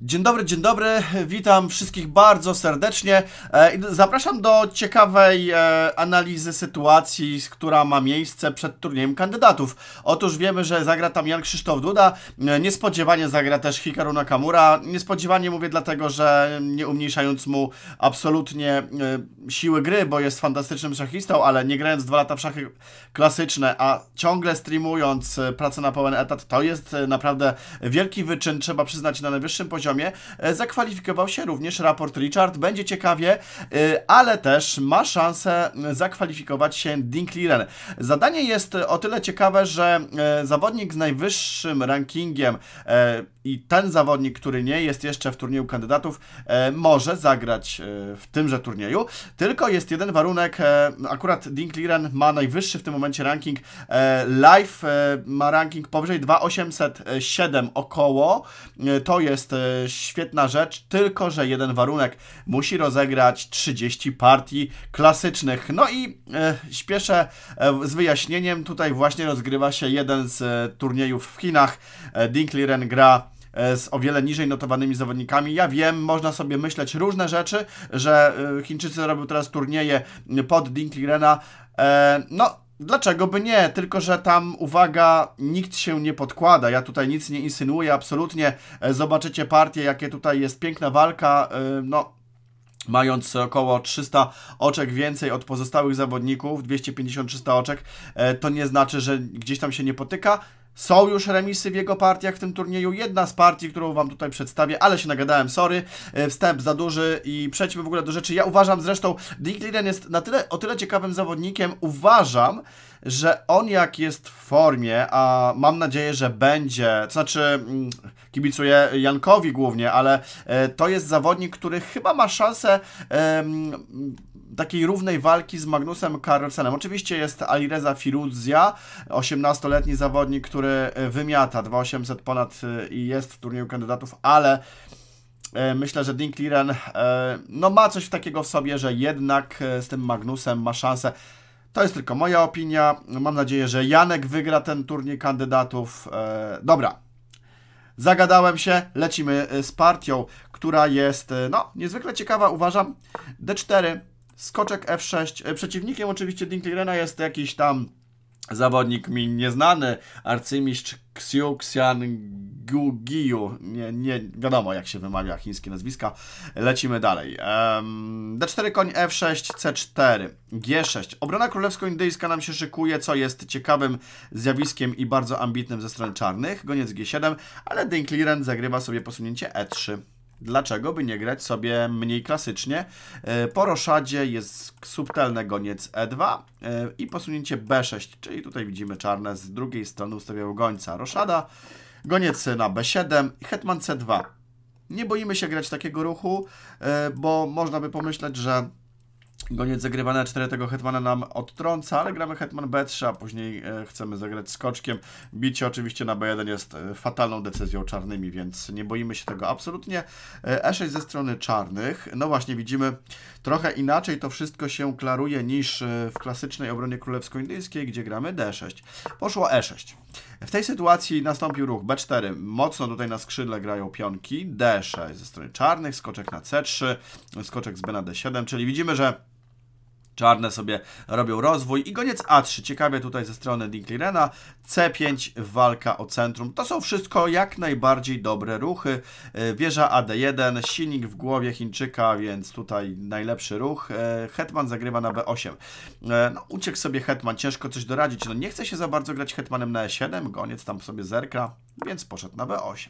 Dzień dobry, dzień dobry, witam wszystkich bardzo serdecznie. E, zapraszam do ciekawej e, analizy sytuacji, która ma miejsce przed turniejem kandydatów. Otóż wiemy, że zagra tam Jan Krzysztof Duda, e, niespodziewanie zagra też Hikaru Nakamura. Niespodziewanie mówię dlatego, że nie umniejszając mu absolutnie siły gry, bo jest fantastycznym szachistą, ale nie grając dwa lata w szachy klasyczne, a ciągle streamując pracę na pełen etat, to jest naprawdę wielki wyczyn, trzeba przyznać na najwyższym poziomie poziomie e, zakwalifikował się również raport Richard. Będzie ciekawie, e, ale też ma szansę zakwalifikować się Dinkliren. Zadanie jest e, o tyle ciekawe, że zawodnik z najwyższym rankingiem i ten zawodnik, który nie jest jeszcze w turnieju kandydatów, może zagrać w tymże turnieju. Tylko jest jeden warunek, akurat Dinkliren ma najwyższy w tym momencie ranking. Live ma ranking powyżej 2807 około. To jest świetna rzecz, tylko że jeden warunek musi rozegrać 30 partii klasycznych. No i e, śpieszę e, z wyjaśnieniem, tutaj właśnie rozgrywa się jeden z e, turniejów w Chinach. E, Dinkliren gra z o wiele niżej notowanymi zawodnikami. Ja wiem, można sobie myśleć różne rzeczy, że Chińczycy robią teraz turnieje pod Dinklirena. No, Dlaczego by nie? Tylko, że tam, uwaga, nikt się nie podkłada. Ja tutaj nic nie insynuuję, absolutnie. E, zobaczycie partię, jakie tutaj jest piękna walka. E, no, mając około 300 oczek więcej od pozostałych zawodników, 250-300 oczek, e, to nie znaczy, że gdzieś tam się nie potyka. Są już remisy w jego partiach w tym turnieju. Jedna z partii, którą Wam tutaj przedstawię, ale się nagadałem, sorry. E, wstęp za duży i przejdźmy w ogóle do rzeczy. Ja uważam zresztą, Dick Liren jest na tyle, o tyle ciekawym zawodnikiem. Uważam, że on jak jest w formie, a mam nadzieję, że będzie, to znaczy mm, kibicuję Jankowi głównie, ale e, to jest zawodnik, który chyba ma szansę takiej równej walki z Magnusem Carlsenem. Oczywiście jest Alireza Firuzia, 18-letni zawodnik, który e, wymiata 2800 ponad e, i jest w turnieju kandydatów, ale e, myślę, że Dinkliren no, ma coś takiego w sobie, że jednak z tym Magnusem ma szansę. To jest tylko moja opinia. Mam nadzieję, że Janek wygra ten turniej kandydatów. Dobra, zagadałem się, lecimy z partią, która jest no, niezwykle ciekawa, uważam. D4, skoczek F6. E, przeciwnikiem oczywiście Dinklirena jest jakiś tam zawodnik mi nieznany, arcymistrz Xiu Xian Giu. Nie, nie wiadomo jak się wymawia chińskie nazwiska. Lecimy dalej. Um, D4 koń F6, C4, G6. Obrona królewsko-indyjska nam się szykuje, co jest ciekawym zjawiskiem i bardzo ambitnym ze strony czarnych. Goniec G7, ale Dinkliren zagrywa sobie posunięcie E3. Dlaczego by nie grać sobie mniej klasycznie? E, po roszadzie jest subtelny goniec E2 e, i posunięcie B6, czyli tutaj widzimy czarne z drugiej strony ustawiają gońca roszada, goniec na B7 hetman C2. Nie boimy się grać takiego ruchu, e, bo można by pomyśleć, że Goniec zagrywana 4 tego Hetmana nam odtrąca, ale gramy Hetman B3, a później e, chcemy zagrać skoczkiem. Bicie oczywiście na B1 jest e, fatalną decyzją czarnymi, więc nie boimy się tego absolutnie. E6 e ze strony czarnych. No właśnie, widzimy trochę inaczej to wszystko się klaruje niż w klasycznej obronie królewsko-indyjskiej, gdzie gramy D6. Poszło E6. W tej sytuacji nastąpił ruch B4. Mocno tutaj na skrzydle grają pionki. D6 ze strony czarnych, skoczek na C3, skoczek z B na D7, czyli widzimy, że Czarne sobie robią rozwój i goniec A3, ciekawie tutaj ze strony Dinklirena, C5, walka o centrum. To są wszystko jak najbardziej dobre ruchy. E, wieża AD1, silnik w głowie Chińczyka, więc tutaj najlepszy ruch. E, Hetman zagrywa na B8. E, no, uciekł sobie Hetman, ciężko coś doradzić. No nie chce się za bardzo grać Hetmanem na E7, goniec tam sobie zerka, więc poszedł na B8.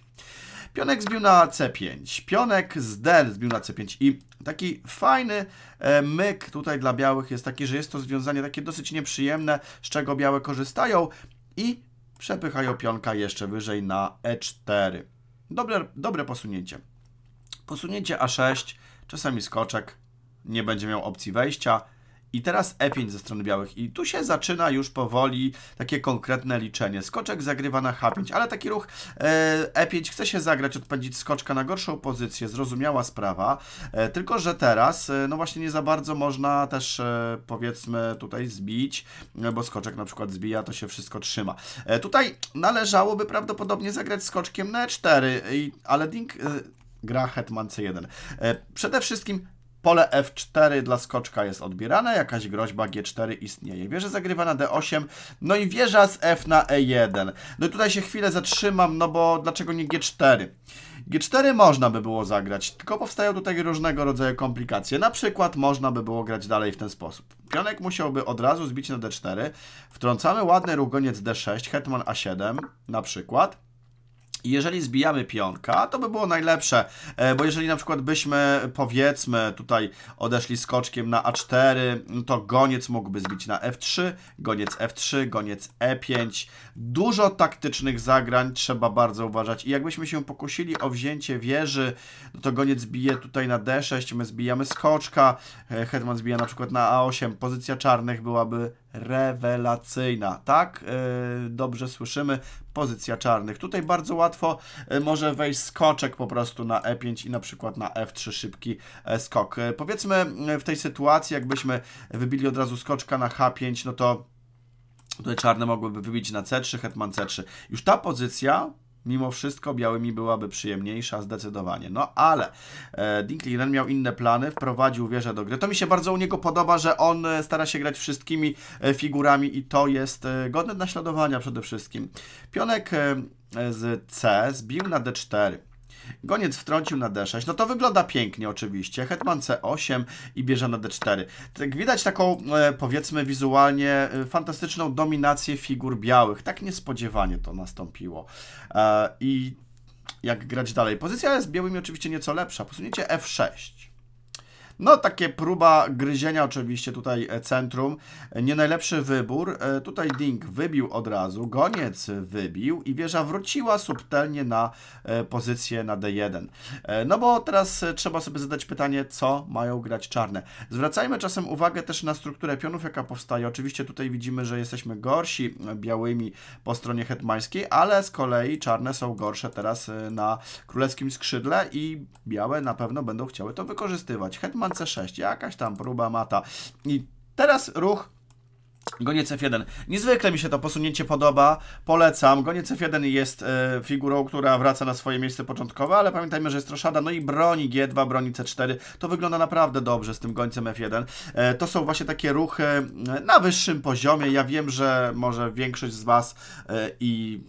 Pionek zbił na C5, pionek z D zbił na C5 i taki fajny e, myk tutaj dla białych jest taki, że jest to związanie takie dosyć nieprzyjemne, z czego białe korzystają i przepychają pionka jeszcze wyżej na E4. Dobre, dobre posunięcie. Posunięcie A6, czasami skoczek, nie będzie miał opcji wejścia, i teraz E5 ze strony białych. I tu się zaczyna już powoli takie konkretne liczenie. Skoczek zagrywa na H5, ale taki ruch E5 e chce się zagrać, odpędzić skoczka na gorszą pozycję, zrozumiała sprawa. E, tylko, że teraz, e, no właśnie nie za bardzo można też powiedzmy tutaj zbić, bo skoczek na przykład zbija, to się wszystko trzyma. Tutaj należałoby prawdopodobnie zagrać skoczkiem na E4, ale Dink gra Hetman C1. Przede wszystkim Pole F4 dla skoczka jest odbierane, jakaś groźba G4 istnieje. Wieża zagrywa na D8, no i wieża z F na E1. No i tutaj się chwilę zatrzymam, no bo dlaczego nie G4? G4 można by było zagrać, tylko powstają tutaj różnego rodzaju komplikacje. Na przykład można by było grać dalej w ten sposób. Pionek musiałby od razu zbić na D4, wtrącamy ładny rugoniec D6, hetman A7 na przykład jeżeli zbijamy pionka, to by było najlepsze, e, bo jeżeli na przykład byśmy, powiedzmy, tutaj odeszli skoczkiem na A4, to goniec mógłby zbić na F3, goniec F3, goniec E5. Dużo taktycznych zagrań trzeba bardzo uważać i jakbyśmy się pokusili o wzięcie wieży, no to goniec bije tutaj na D6, my zbijamy skoczka, e, hetman zbija na przykład na A8, pozycja czarnych byłaby rewelacyjna. Tak, y, dobrze słyszymy, pozycja czarnych. Tutaj bardzo łatwo y, może wejść skoczek po prostu na E5 i na przykład na F3 szybki e, skok. Y, powiedzmy w tej sytuacji, jakbyśmy wybili od razu skoczka na H5, no to Tutaj czarne mogłyby wybić na C3, hetman C3. Już ta pozycja Mimo wszystko białymi byłaby przyjemniejsza zdecydowanie. No ale e, Dinklinen miał inne plany, wprowadził wieżę do gry. To mi się bardzo u niego podoba, że on e, stara się grać wszystkimi e, figurami i to jest e, godne naśladowania przede wszystkim. Pionek z C zbił na D4. Goniec wtrącił na D6. No to wygląda pięknie oczywiście. Hetman C8 i bierze na D4. Tak widać taką, e, powiedzmy wizualnie, e, fantastyczną dominację figur białych. Tak niespodziewanie to nastąpiło. E, I jak grać dalej? Pozycja jest białymi oczywiście nieco lepsza. Posunięcie F6. No, takie próba gryzienia oczywiście tutaj e, centrum. Nie najlepszy wybór. E, tutaj Ding wybił od razu, goniec wybił i wieża wróciła subtelnie na e, pozycję na D1. No bo teraz trzeba sobie zadać pytanie, co mają grać czarne. Zwracajmy czasem uwagę też na strukturę pionów, jaka powstaje. Oczywiście tutaj widzimy, że jesteśmy gorsi białymi po stronie hetmańskiej, ale z kolei czarne są gorsze teraz na królewskim skrzydle i białe na pewno będą chciały to wykorzystywać. Hetman C6, jakaś tam próba mata. I teraz ruch Goniec F1. Niezwykle mi się to posunięcie podoba, polecam. Goniec F1 jest e, figurą, która wraca na swoje miejsce początkowe, ale pamiętajmy, że jest roszada, no i broni G2, broni C4. To wygląda naprawdę dobrze z tym gońcem F1. E, to są właśnie takie ruchy e, na wyższym poziomie. Ja wiem, że może większość z Was e, i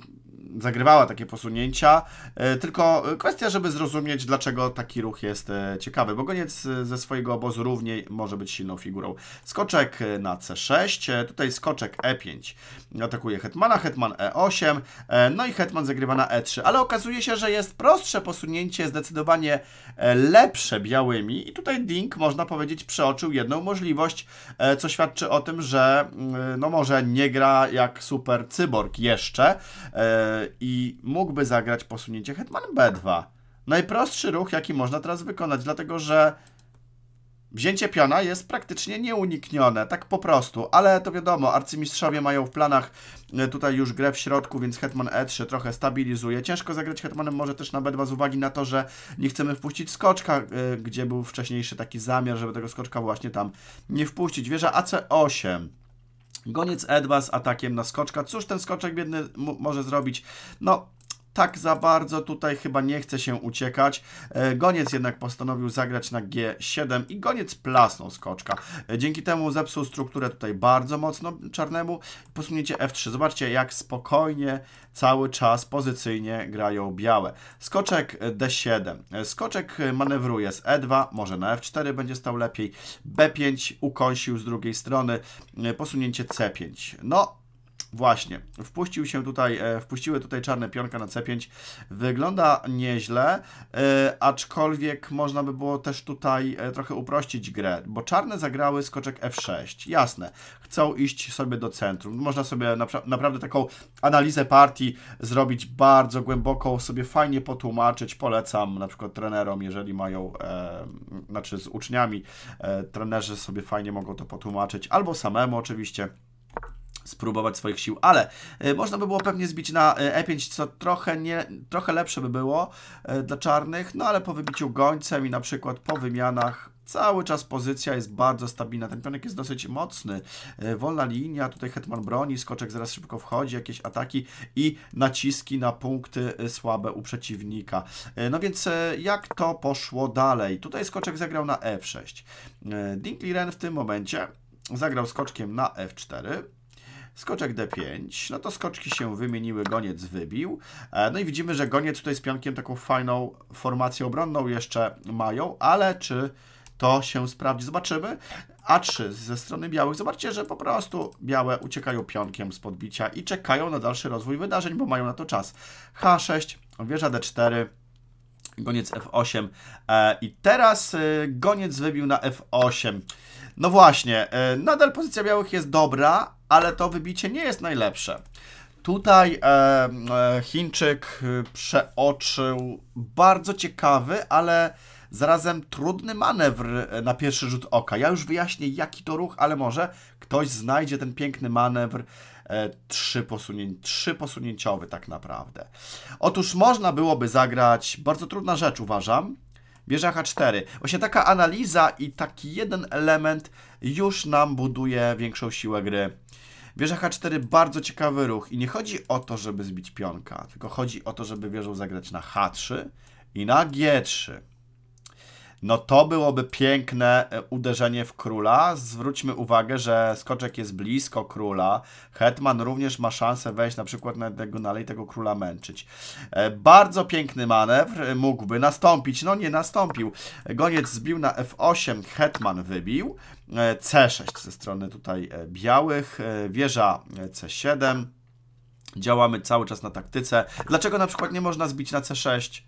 zagrywała takie posunięcia, e, tylko kwestia, żeby zrozumieć, dlaczego taki ruch jest e, ciekawy, bo goniec e, ze swojego obozu równie może być silną figurą. Skoczek na C6, tutaj skoczek E5 atakuje hetmana, hetman E8, no i hetman zagrywa na E3, ale okazuje się, że jest prostsze posunięcie, zdecydowanie lepsze białymi i tutaj Ding, można powiedzieć, przeoczył jedną możliwość, co świadczy o tym, że mm, no może nie gra jak super cyborg jeszcze, i mógłby zagrać posunięcie Hetman B2. Najprostszy ruch, jaki można teraz wykonać, dlatego że wzięcie piona jest praktycznie nieuniknione, tak po prostu, ale to wiadomo, arcymistrzowie mają w planach e, tutaj już grę w środku, więc Hetman E3 trochę stabilizuje. Ciężko zagrać Hetmanem może też na B2 z uwagi na to, że nie chcemy wpuścić skoczka, e, gdzie był wcześniejszy taki zamiar, żeby tego skoczka właśnie tam nie wpuścić. Wieża AC8. Goniec Edwa z atakiem na skoczka. Cóż ten skoczek biedny może zrobić? No, tak za bardzo tutaj chyba nie chce się uciekać. E, goniec jednak postanowił zagrać na G7 i goniec plasnął skoczka. E, Dzięki temu zepsuł strukturę tutaj bardzo mocno czarnemu. Posunięcie F3. Zobaczcie, jak spokojnie cały czas pozycyjnie grają białe. Skoczek e, D7. Skoczek manewruje z E2, może na F4 będzie stał lepiej. B5 ukąsił z drugiej strony. Posunięcie C5. No, Właśnie, wpuścił się tutaj, e, wpuściły tutaj czarne pionka na C5. Wygląda nieźle, e, aczkolwiek można by było też tutaj e, trochę uprościć grę, bo czarne zagrały skoczek F6. Jasne, chcą iść sobie do centrum. Można sobie naprawdę taką analizę partii zrobić bardzo głęboką, sobie fajnie potłumaczyć. Polecam na przykład trenerom, jeżeli mają, e, znaczy z uczniami, e, trenerzy sobie fajnie mogą to potłumaczyć, albo samemu oczywiście spróbować swoich sił, ale e, można by było pewnie zbić na E5, e co trochę, nie, trochę lepsze by było e, dla czarnych, no ale po wybiciu gońcem i na przykład po wymianach Cały czas pozycja jest bardzo stabilna. Ten pionek jest dosyć mocny. Wolna linia, tutaj Hetman broni, skoczek zaraz szybko wchodzi, jakieś ataki i naciski na punkty słabe u przeciwnika. No więc jak to poszło dalej? Tutaj skoczek zagrał na F6. Dinkley Ren w tym momencie zagrał skoczkiem na F4. Skoczek D5, no to skoczki się wymieniły, goniec wybił. E, no i widzimy, że goniec tutaj z pionkiem taką fajną formację obronną jeszcze mają, ale czy to się sprawdzi? Zobaczymy. A3 ze strony białych. Zobaczcie, że po prostu białe uciekają pionkiem z podbicia i czekają na dalszy rozwój wydarzeń, bo mają na to czas. H6, wieża D4, goniec F8 e, i teraz y, goniec wybił na F8. No właśnie, e, nadal pozycja białych jest dobra, ale to wybicie nie jest najlepsze. Tutaj e, e Chińczyk e, przeoczył bardzo ciekawy, ale zarazem trudny manewr na pierwszy rzut oka. Ja już wyjaśnię, jaki to ruch, ale może ktoś znajdzie ten piękny manewr trzyposunięciowy, trzy, posunięciowy tak naprawdę. Otóż można byłoby zagrać, bardzo trudna rzecz uważam, Wieża H4. Właśnie taka analiza i taki jeden element już nam buduje większą siłę gry. Wieża H4 bardzo ciekawy ruch i nie chodzi o to, żeby zbić pionka, tylko chodzi o to, żeby wieżą zagrać na H3 i na G3. No to byłoby piękne e, uderzenie w króla. Zwróćmy uwagę, że skoczek jest blisko króla. Hetman również ma szansę wejść na przykład na diagonalę i tego króla męczyć. E, bardzo piękny manewr e, mógłby nastąpić. No nie nastąpił. Goniec zbił na F8, Hetman wybił. C6 ze strony tutaj białych. Wieża C7. Działamy cały czas na taktyce. Dlaczego na przykład nie można zbić na C6?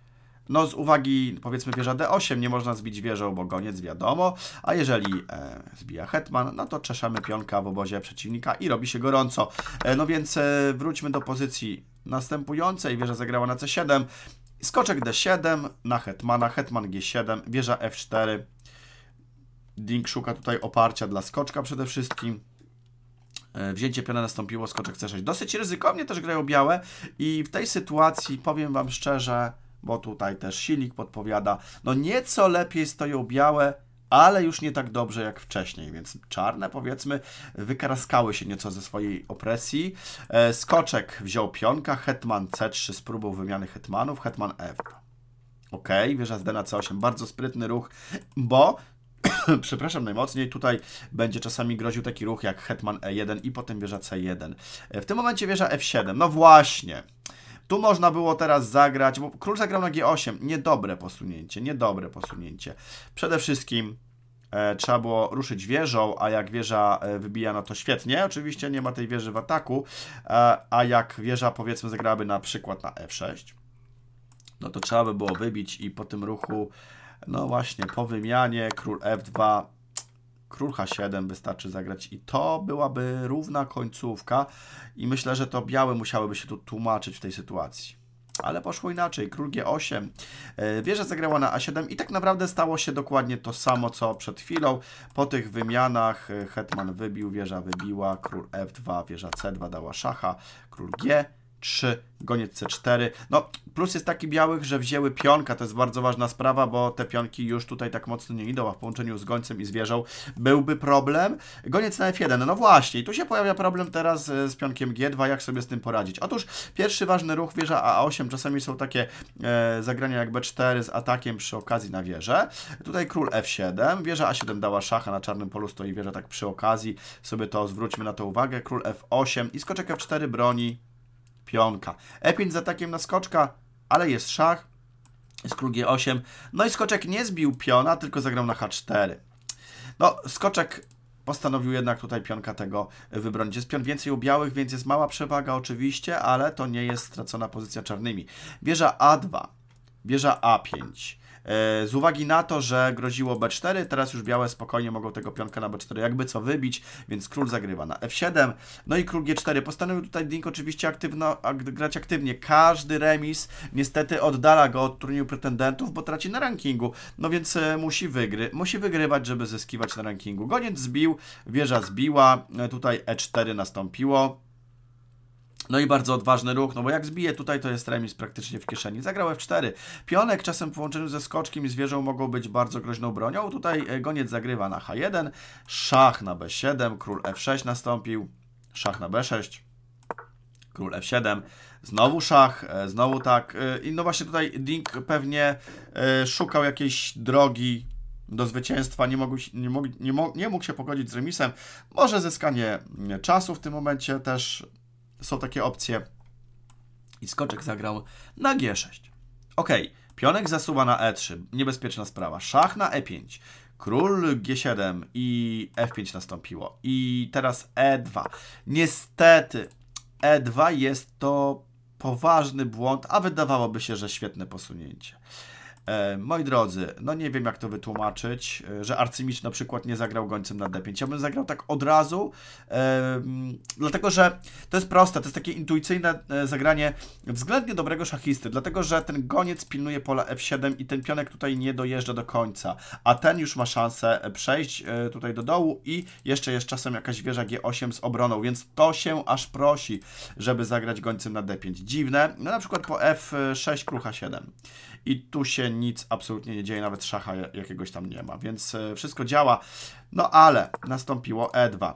No z uwagi, powiedzmy, wieża D8, nie można zbić wieżą, bo goniec, wiadomo. A jeżeli e, zbija hetman, no to czeszemy pionka w obozie przeciwnika i robi się gorąco. E, no więc e, wróćmy do pozycji następującej. Wieża zagrała na C7, skoczek D7 na hetmana, hetman G7, wieża F4. Dink szuka tutaj oparcia dla skoczka przede wszystkim. E, wzięcie piona nastąpiło, skoczek C6. Dosyć ryzykownie też grają białe i w tej sytuacji, powiem Wam szczerze, bo tutaj też silnik podpowiada. No nieco lepiej stoją białe, ale już nie tak dobrze jak wcześniej, więc czarne powiedzmy wykaraskały się nieco ze swojej opresji. E, skoczek wziął pionka, hetman C3 z próbą wymiany hetmanów, hetman F. Ok, wieża z D na C8, bardzo sprytny ruch, bo przepraszam najmocniej, tutaj będzie czasami groził taki ruch jak hetman E1 i potem wieża C1. E, w tym momencie wieża F7, no właśnie. Tu można było teraz zagrać, bo król zagrał na G8. Niedobre posunięcie, niedobre posunięcie. Przede wszystkim e, trzeba było ruszyć wieżą, a jak wieża e, wybija, no to świetnie. Oczywiście nie ma tej wieży w ataku, e, a jak wieża powiedzmy zagrałaby na przykład na F6, no to trzeba by było wybić i po tym ruchu, no właśnie, po wymianie król F2 król h7 wystarczy zagrać i to byłaby równa końcówka i myślę, że to białe musiałyby się tu tłumaczyć w tej sytuacji. Ale poszło inaczej, król g8, e, wieża zagrała na a7 i tak naprawdę stało się dokładnie to samo, co przed chwilą. Po tych wymianach e, hetman wybił, wieża wybiła, król f2, wieża c2 dała szacha, król g, 3, goniec C4. No, plus jest taki białych, że wzięły pionka, to jest bardzo ważna sprawa, bo te pionki już tutaj tak mocno nie idą, a w połączeniu z gońcem i zwierzą byłby problem. Goniec na F1, no właśnie, i tu się pojawia problem teraz e, z pionkiem G2, jak sobie z tym poradzić. Otóż pierwszy ważny ruch wieża A8, czasami są takie e, zagrania jak B4 z atakiem przy okazji na wieżę. Tutaj król F7, wieża A7 dała szacha, na czarnym polu stoi wieża tak przy okazji, sobie to zwróćmy na to uwagę, król F8 i skoczek F4 broni pionka. E5 z atakiem na skoczka, ale jest szach. Jest król G8. No i skoczek nie zbił piona, tylko zagrał na H4. No, skoczek postanowił jednak tutaj pionka tego wybronić. Jest pion więcej u białych, więc jest mała przewaga oczywiście, ale to nie jest stracona pozycja czarnymi. Bierza A2, bierza A5, E, z uwagi na to, że groziło B4, teraz już białe spokojnie mogą tego pionka na B4 jakby co wybić, więc król zagrywa na F7. No i król G4. Postanowił tutaj Dink oczywiście aktywno, grać aktywnie. Każdy remis niestety oddala go od turnieju pretendentów, bo traci na rankingu. No więc e, musi, wygry musi wygrywać, żeby zyskiwać na rankingu. Goniec zbił, wieża zbiła, e, tutaj E4 nastąpiło. No i bardzo odważny ruch, no bo jak zbije tutaj, to jest remis praktycznie w kieszeni. Zagrał F4. Pionek czasem w połączeniu ze skoczkiem i zwierzą mogą być bardzo groźną bronią. Tutaj e, goniec zagrywa na H1, szach na B7, król F6 nastąpił, szach na B6, król F7, znowu szach, e, znowu tak. E, I no właśnie tutaj Dink pewnie szukał jakiejś drogi do zwycięstwa, nie mógł, nie, mógł, nie, mógł, nie mógł się pogodzić z remisem. Może zyskanie czasu w tym momencie też są takie opcje. I skoczek zagrał na G6. Ok, pionek zasuwa na E3, niebezpieczna sprawa. Szach na E5, król G7 i F5 nastąpiło. I teraz E2. Niestety, E2 jest to poważny błąd, a wydawałoby się, że świetne posunięcie. E, moi drodzy, no nie wiem jak to wytłumaczyć, e, że Arcymicz na przykład nie zagrał gońcem na D5. Ja bym zagrał tak od razu, e, mm, dlatego że to jest proste, to jest takie intuicyjne zagranie względnie dobrego szachisty, dlatego że ten goniec pilnuje pola F7 i ten pionek tutaj nie dojeżdża do końca, a ten już ma szansę przejść tutaj do dołu i jeszcze jest czasem jakaś wieża G8 z obroną, więc to się aż prosi, żeby zagrać gońcem na D5. Dziwne, no na przykład po F6 krucha 7 i tu się nic absolutnie nie dzieje, nawet szacha jakiegoś tam nie ma, więc e, wszystko działa. No ale nastąpiło E2.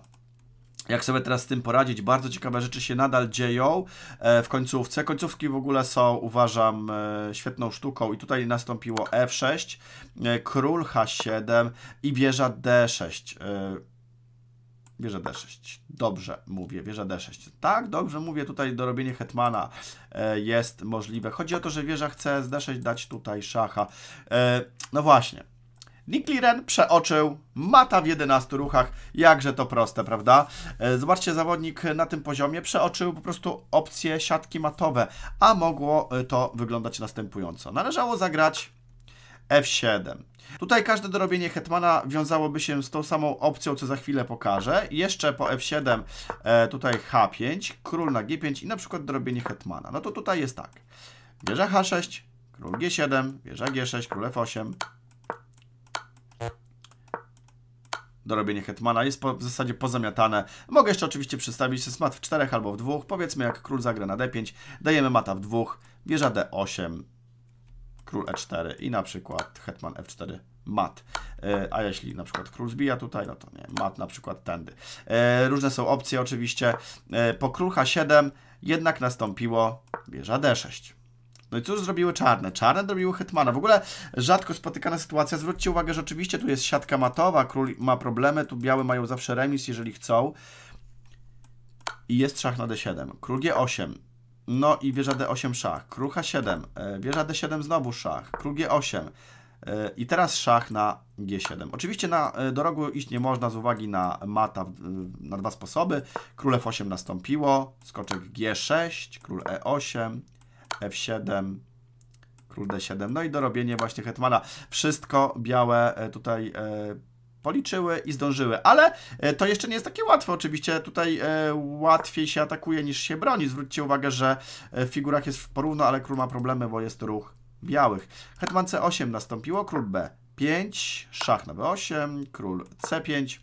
Jak sobie teraz z tym poradzić? Bardzo ciekawe rzeczy się nadal dzieją e, w końcówce. Końcówki w ogóle są, uważam, e, świetną sztuką i tutaj nastąpiło F6, król H7 i wieża D6. Wieża D6. Dobrze mówię, wieża D6. Tak, dobrze mówię, tutaj dorobienie hetmana e, jest możliwe. Chodzi o to, że wieża chce z D6 dać tutaj szacha. E, no właśnie. Nikliren przeoczył, mata w 11 ruchach, jakże to proste, prawda? E, zobaczcie, zawodnik na tym poziomie przeoczył po prostu opcje siatki matowe, a mogło to wyglądać następująco. Należało zagrać f7. Tutaj każde dorobienie hetmana wiązałoby się z tą samą opcją, co za chwilę pokażę. Jeszcze po f7 e, tutaj h5, król na g5 i na przykład dorobienie hetmana. No to tutaj jest tak. Wieża h6, król g7, wieża g6, król f8. Dorobienie hetmana jest po, w zasadzie pozamiatane. Mogę jeszcze oczywiście przedstawić się mat w czterech albo w dwóch. Powiedzmy jak król zagra na d5, dajemy mata w dwóch, wieża d8, król e4 i na przykład hetman f4 mat. E, a jeśli na przykład król zbija tutaj, no to nie, mat na przykład tędy. E, różne są opcje oczywiście. E, po król h7 jednak nastąpiło wieża d6. No i cóż zrobiły czarne? Czarne zrobiły hetmana. W ogóle rzadko spotykana sytuacja. Zwróćcie uwagę, że oczywiście tu jest siatka matowa, król ma problemy, tu białe mają zawsze remis, jeżeli chcą. I jest szach na d7. Król g8. No i wieża D8 szach, król 7 e, wieża D7 znowu szach, król G8 e, i teraz szach na G7. Oczywiście na e, dorogu iść nie można z uwagi na mata na dwa sposoby. Król F8 nastąpiło, skoczek G6, król E8, F7, król D7. No i dorobienie właśnie hetmana. Wszystko białe tutaj policzyły i zdążyły. Ale e, to jeszcze nie jest takie łatwe. Oczywiście tutaj e, łatwiej się atakuje niż się broni. Zwróćcie uwagę, że e, w figurach jest w porówno, ale król ma problemy, bo jest ruch białych. Hetman C8 nastąpiło, król B5, szach na B8, król C5,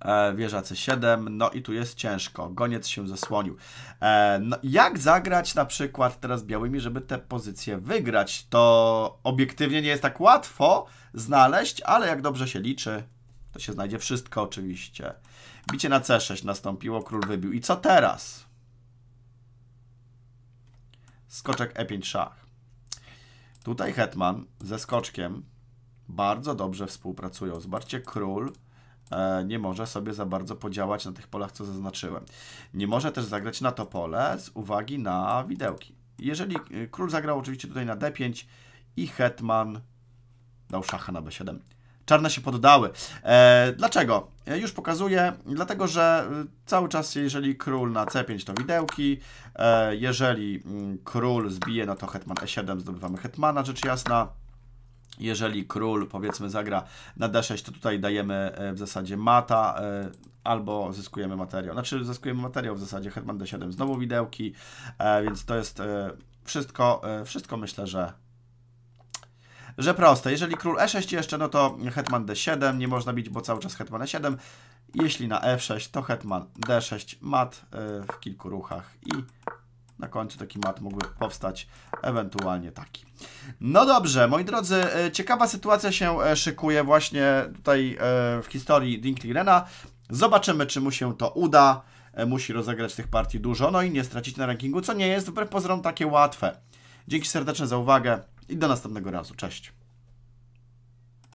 E, wieża C7, no i tu jest ciężko, goniec się zasłonił. E, no, jak zagrać na przykład teraz białymi, żeby te pozycje wygrać? To obiektywnie nie jest tak łatwo znaleźć, ale jak dobrze się liczy, to się znajdzie wszystko oczywiście. Bicie na C6 nastąpiło, król wybił. I co teraz? Skoczek E5 szach. Tutaj hetman ze skoczkiem bardzo dobrze współpracują. Zobaczcie, król E, nie może sobie za bardzo podziałać na tych polach, co zaznaczyłem. Nie może też zagrać na to pole z uwagi na widełki. Jeżeli e, król zagrał oczywiście tutaj na d5 i hetman dał szacha na b7. Czarne się poddały. E, dlaczego? Już pokazuję, dlatego że cały czas, jeżeli król na c5, to widełki. jeżeli mm, król zbije, na no to hetman e7, zdobywamy hetmana, rzecz jasna. Jeżeli król, powiedzmy, zagra na d6, to tutaj dajemy e, w zasadzie mata, e, albo zyskujemy materiał. Znaczy, zyskujemy materiał w zasadzie hetman d7, znowu widełki, e, więc to jest wszystko, wszystko myślę, że że proste. Jeżeli król e6 jeszcze, no to hetman d7, nie można bić, bo cały czas hetman e7. Jeśli na f6, to hetman d6, mat w kilku ruchach i na końcu taki mat mógłby powstać, ewentualnie taki. No dobrze, moi drodzy, e, ciekawa sytuacja się e, szykuje właśnie tutaj e, w historii Dinklirena. Zobaczymy, czy mu się to uda. Musi rozegrać tych partii dużo, no i nie stracić na rankingu, co nie jest wbrew pozorom takie łatwe. Dzięki serdeczne za uwagę i do następnego razu. Cześć.